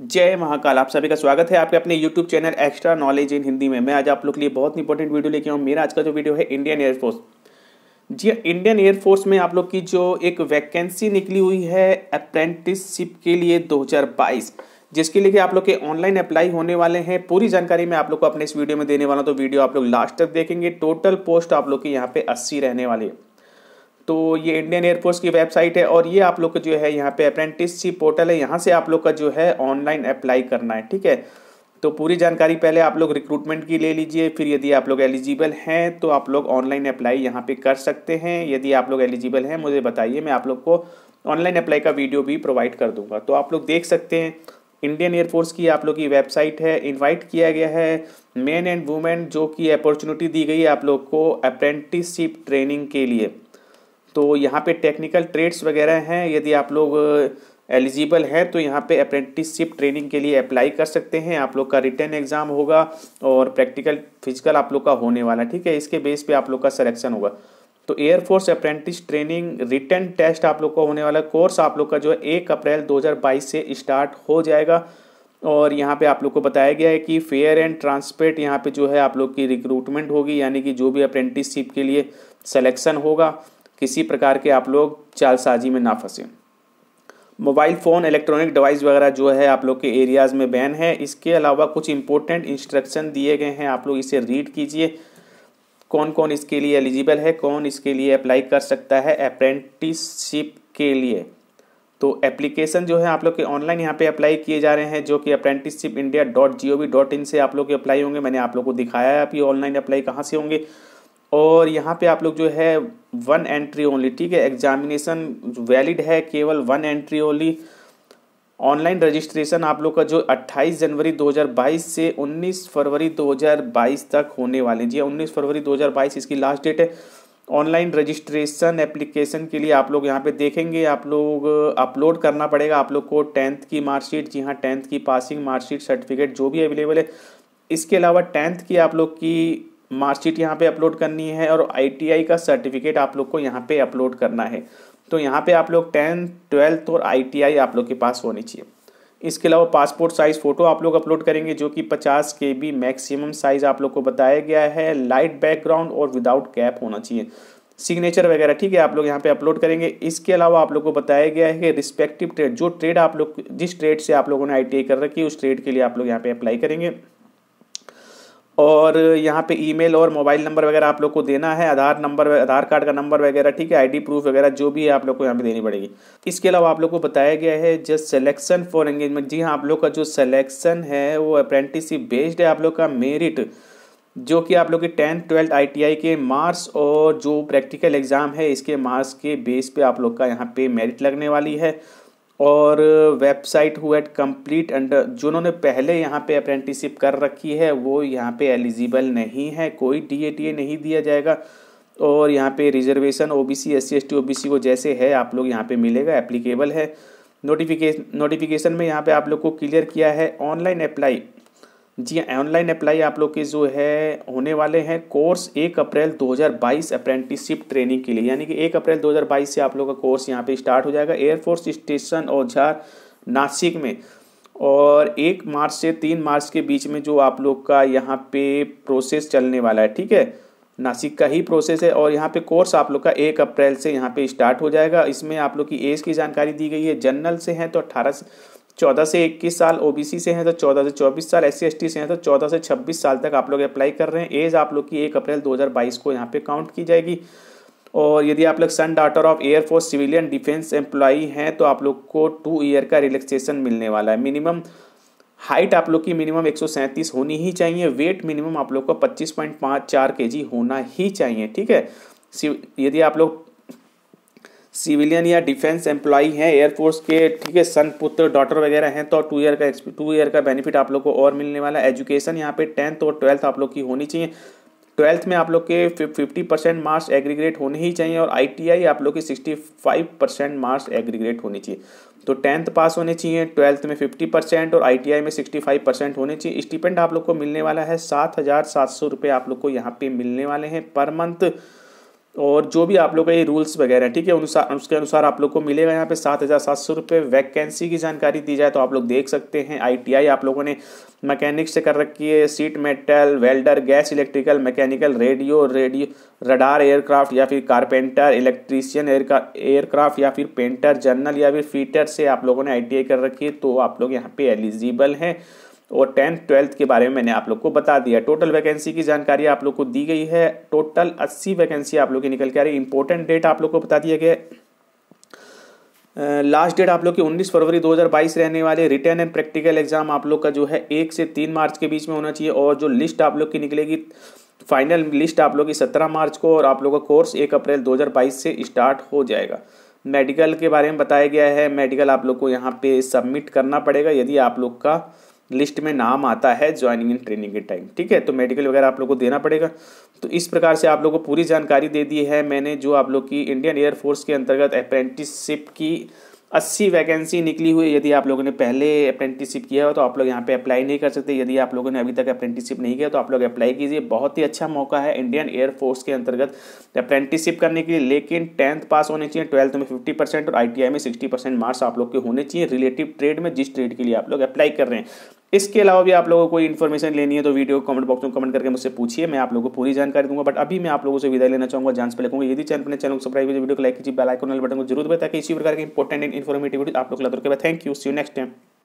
जय महाकाल आप सभी का स्वागत है आपके अपने YouTube channel extra knowledge in Hindi में मैं आज आप लोग के लिए बहुत इंपॉर्टेंट वीडियो लेके आऊँ मेरा आज का जो वीडियो है इंडियन एयरफोर्स जी इंडियन हाँ, एयरफोर्स में आप लोग की जो एक वैकेंसी निकली हुई है अप्रेंटिसशिप के लिए 2022 जिसके लिए आप लोग के ऑनलाइन अप्लाई होने वाले हैं पूरी जानकारी मैं आप लोग को अपने इस वीडियो में देने वाला हूँ तो वीडियो आप लोग लास्ट तक देखेंगे टोटल पोस्ट आप लोग के यहाँ पे अस्सी रहने वाले हैं तो ये इंडियन एयरफोर्स की वेबसाइट है और ये आप लोग का जो है यहाँ पे अप्रेंटिसशिप पोर्टल है यहाँ से आप लोग का जो है ऑनलाइन अप्लाई करना है ठीक है तो पूरी जानकारी पहले आप लोग रिक्रूटमेंट की ले लीजिए फिर यदि आप लोग एलिजिबल हैं तो आप लोग ऑनलाइन अप्लाई यहाँ पे कर सकते हैं यदि आप लोग एलिजिबल हैं मुझे बताइए मैं आप लोग को ऑनलाइन अप्लाई का वीडियो भी प्रोवाइड कर दूंगा तो आप लोग देख सकते हैं इंडियन एयरफोर्स की आप लोग की वेबसाइट है इन्वाइट किया गया है मैन एंड वुमेन जो कि अपॉर्चुनिटी दी गई है आप लोग को अप्रेंटिसशिप ट्रेनिंग के लिए तो यहाँ पे टेक्निकल ट्रेड्स वगैरह हैं यदि आप लोग एलिजिबल हैं तो यहाँ पे अप्रेंटिसशिप ट्रेनिंग के लिए अप्लाई कर सकते हैं आप लोग का रिटर्न एग्ज़ाम होगा और प्रैक्टिकल फिजिकल आप लोग का होने वाला ठीक है इसके बेस पे आप लोग का सिलेक्शन होगा तो air force apprentice training written test आप लोग का होने वाला कोर्स आप लोग का जो है एक अप्रैल 2022 से स्टार्ट हो जाएगा और यहाँ पे आप लोग को बताया गया है कि फेयर एंड ट्रांसपेट यहाँ पे जो है आप लोग की रिक्रूटमेंट होगी यानी कि जो भी अप्रेंटिसशिप के लिए सिलेक्शन होगा किसी प्रकार के आप लोग चालसाजी में ना फंसें मोबाइल फ़ोन इलेक्ट्रॉनिक डिवाइस वगैरह जो है आप लोग के एरियाज़ में बैन है इसके अलावा कुछ इंपॉर्टेंट इंस्ट्रक्शन दिए गए हैं आप लोग इसे रीड कीजिए कौन कौन इसके लिए एलिजिबल है कौन इसके लिए अप्लाई कर सकता है अप्रेंटिसशिप के लिए तो एप्लीकेशन जो है आप लोग के ऑनलाइन यहाँ पे अप्लाई किए जा रहे हैं जो कि apprenticeship India dot G O V dot in से आप लोग के अप्लाई होंगे मैंने आप लोग को दिखाया है आप ये ऑनलाइन अप्लाई कहाँ से होंगे और यहाँ पे आप लोग जो है वन एंट्री ओनली ठीक है एग्जामिनेशन वैलिड है केवल one entry only online registration आप लोग का जो 28 जनवरी 2022 से 19 फरवरी 2022 तक होने वाले जी 19 हाँ, फरवरी 2022 इसकी लास्ट डेट है ऑनलाइन रजिस्ट्रेशन एप्लीकेशन के लिए आप लोग यहाँ पे देखेंगे आप लोग अपलोड करना पड़ेगा आप लोग को टेंथ की मार्कशीट जी हाँ टेंथ की पासिंग मार्कशीट सर्टिफिकेट जो भी अवेलेबल है इसके अलावा टेंथ की आप लोग की मार्कशीट यहाँ पे अपलोड करनी है और आईटीआई का सर्टिफिकेट आप लोग को यहाँ पे अपलोड करना है तो यहाँ पे आप लोग टेंथ ट्वेल्थ और आईटीआई आप लोग के पास होनी चाहिए इसके अलावा पासपोर्ट साइज़ फ़ोटो आप लोग अपलोड करेंगे जो कि 50 के बी मैक्सिमम साइज़ आप लोग को बताया गया है लाइट बैकग्राउंड और विदाउट कैप होना चाहिए सिग्नेचर वगैरह ठीक है आप लोग यहाँ पे अपलोड करेंगे इसके अलावा आप लोग को बताया गया है कि रिस्पेक्टिव ट्रेड जो ट्रेड आप लोग जिस ट्रेड से आप लोगों ने आई कर रखी है उस ट्रेड के लिए आप लोग यहाँ पे अप्लाई करेंगे और यहाँ पे ईमेल और मोबाइल नंबर वगैरह आप लोग को देना है आधार नंबर आधार कार्ड का नंबर वगैरह ठीक है आईडी प्रूफ वगैरह जो भी है आप लोग को यहाँ पे देनी पड़ेगी इसके अलावा आप लोग को बताया गया है जस्ट सेलेक्शन फॉर एंगेजमेंट जी हाँ आप लोग का जो सिलेक्शन है वो अप्रेंटिसशिप बेस्ड है आप लोग का मेरिट जो कि आप लोग के टेंथ ट्वेल्थ आई के मार्क्स और जो प्रैक्टिकल एग्ज़ाम है इसके मार्क्स के बेस पे आप लोग का यहाँ पे मेरिट लगने वाली है और वेबसाइट हुआ एट कंप्लीट अंडर जिन्होंने पहले यहाँ पे अप्रेंटिसिप कर रखी है वो यहाँ पे एलिजिबल नहीं है कोई डी ए टी ए नहीं दिया जाएगा और यहाँ पे reservation O B C S C S T O B C को जैसे है आप लोग यहाँ पे मिलेगा एप्लीकेबल है नोटिफिकेशन नोटिफिकेशन में यहाँ पे आप लोग को क्लियर किया है ऑनलाइन अप्लाई जी ऑनलाइन हाँ, अप्लाई आप लोग के जो है होने वाले हैं कोर्स एक अप्रैल 2022 अप्रेंटिसशिप ट्रेनिंग के लिए यानी कि एक अप्रैल 2022 से आप लोग का कोर्स यहाँ पे स्टार्ट हो जाएगा एयरफोर्स स्टेशन और झार नासिक में और एक मार्च से तीन मार्च के बीच में जो आप लोग का यहाँ पे प्रोसेस चलने वाला है ठीक है नासिक का ही प्रोसेस है और यहाँ पे कोर्स आप लोग का एक अप्रैल से यहाँ पे स्टार्ट हो जाएगा इसमें आप लोग की एज की जानकारी दी गई है जनरल से हैं तो अट्ठारह चौदह से इक्कीस साल ओबीसी से हैं तो चौदह से चौबीस साल एस सी से हैं तो चौदह से छब्बीस साल तक आप लोग अप्लाई कर रहे हैं एज आप लोग की एक अप्रैल 2022 को यहाँ पे काउंट की जाएगी और यदि आप लोग son daughter of air force civilian defence employee हैं तो आप लोग को टू ईयर का रिलैक्सेशन मिलने वाला है मिनिमम हाइट आप लोग की मिनिमम एक होनी ही चाहिए वेट मिनिमम आप लोग को पच्चीस पॉइंट पाँच चार के जी होना ही चाहिए ठीक है यदि आप लोग सिविलियन या डिफेंस एम्प्लॉई हैं एयरफोर्स के ठीक है सन पुत्र डॉटर वगैरह हैं तो टू ईयर का टू ईयर का बेनिफिट आप लोग को और मिलने वाला है एजुकेशन यहाँ पे टेंथ और ट्वेल्थ आप लोग की होनी चाहिए ट्वेल्थ में आप लोग के फिफ्टी परसेंट मार्क्स एग्रीग्रेट होने ही चाहिए और आईटीआई आप लोग की sixty five percent marks aggregate होने चाहिए तो टेंथ पास होने चाहिए ट्वेल्थ में फिफ्टी परसेंट और आईटीआई में सिक्सटी फाइव परसेंट होने चाहिए स्टीपेंट आप लोग को मिलने वाला है सात हज़ार सात सौ रुपये आप लोग को यहाँ पे मिलने वाले हैं पर मंथ और जो भी आप लोग का ये रूल्स वगैरह हैं ठीक है अनुसार उसके अनुसार आप लोग को मिलेगा यहाँ पे सात हज़ार सात सौ रुपये वैकेंसी की जानकारी दी जाए तो आप लोग देख सकते हैं आईटीआई आप लोगों ने मैकेनिक से कर रखी है sheet metal welder gas electrical mechanical radio radio radar aircraft या फिर कारपेंटर इलेक्ट्रीशियन एयरक्राफ्ट या फिर पेंटर जर्नल या फिर फीटर से आप लोगों ने आई कर रखी है तो आप लोग यहाँ पर एलिजिबल हैं और टेंथ ट्वेल्थ के बारे में मैंने आप लोग को बता दिया टोटल वैकेंसी की जानकारी आप लोग को दी गई है टोटल अस्सी वैकेंसी आप लोग की निकल के आ रही है इंपॉर्टेंट डेट आप लोग को बता दिया गया लास्ट डेट आप लोग की 19 फरवरी 2022 रहने वाले रिटर्न एंड प्रैक्टिकल एग्जाम आप लोग का जो है एक से तीन मार्च के बीच में होना चाहिए और जो लिस्ट आप लोग की निकलेगी फाइनल लिस्ट आप लोग की सत्रह मार्च को और आप लोग का कोर्स एक अप्रैल 2022 से स्टार्ट हो जाएगा मेडिकल के बारे में बताया गया है मेडिकल आप लोग को यहाँ पे सबमिट करना पड़ेगा यदि आप लोग का लिस्ट में नाम आता है ज्वाइनिंग इन ट्रेनिंग के टाइम ठीक है तो मेडिकल वगैरह आप लोग को देना पड़ेगा तो इस प्रकार से आप लोग को पूरी जानकारी दे दी है मैंने जो आप लोग की इंडियन एयरफोर्स के अंतर्गत अप्रेंटिसशिप की अस्सी वैकेंसी निकली हुई यदि आप लोगों ने पहले अप्रेंटिसशिप किया हो तो आप लोग यहाँ पे अप्लाई नहीं कर सकते यदि आप लोगों ने अभी तक अप्रेंटिसशिप नहीं किया तो आप लोग अप्लाई कीजिए बहुत ही अच्छा मौका है इंडियन एयरफोर्स के अंतर्गत अप्रेंटिसशिप करने के लिए लेकिन टेंथ पास होने चाहिए ट्वेल्थ में फिफ्टी परसेंट और आई में सिक्सटी परसेंट मार्क्स आप लोग के होने चाहिए रिलेटिव ट्रेड में जिस ट्रेड के लिए आप लोग अप्लाई कर रहे हैं इसके अलावा भी आप लोगों को कोई इन्फॉर्मेशन लेनी है तो वीडियो कमेंट बॉक्स में कमेंट करके मुझसे पूछिए मैं आप लोगों को पूरी जानकारी दूंगा बट अभी मैं आप लोगों से विदाई लेना चाहूंगा जान पर लगूंगा यदि चैनल अपने चैनल को सब्सक्राइब कीजिए वीडियो को लाइक कीजिए बेल आइकन बटन को जरूर बताया कि इसी प्रकार के इंपॉर्टेंट इन्फॉर्मेटिव वीडियो आप लोग लाते thank you see you next time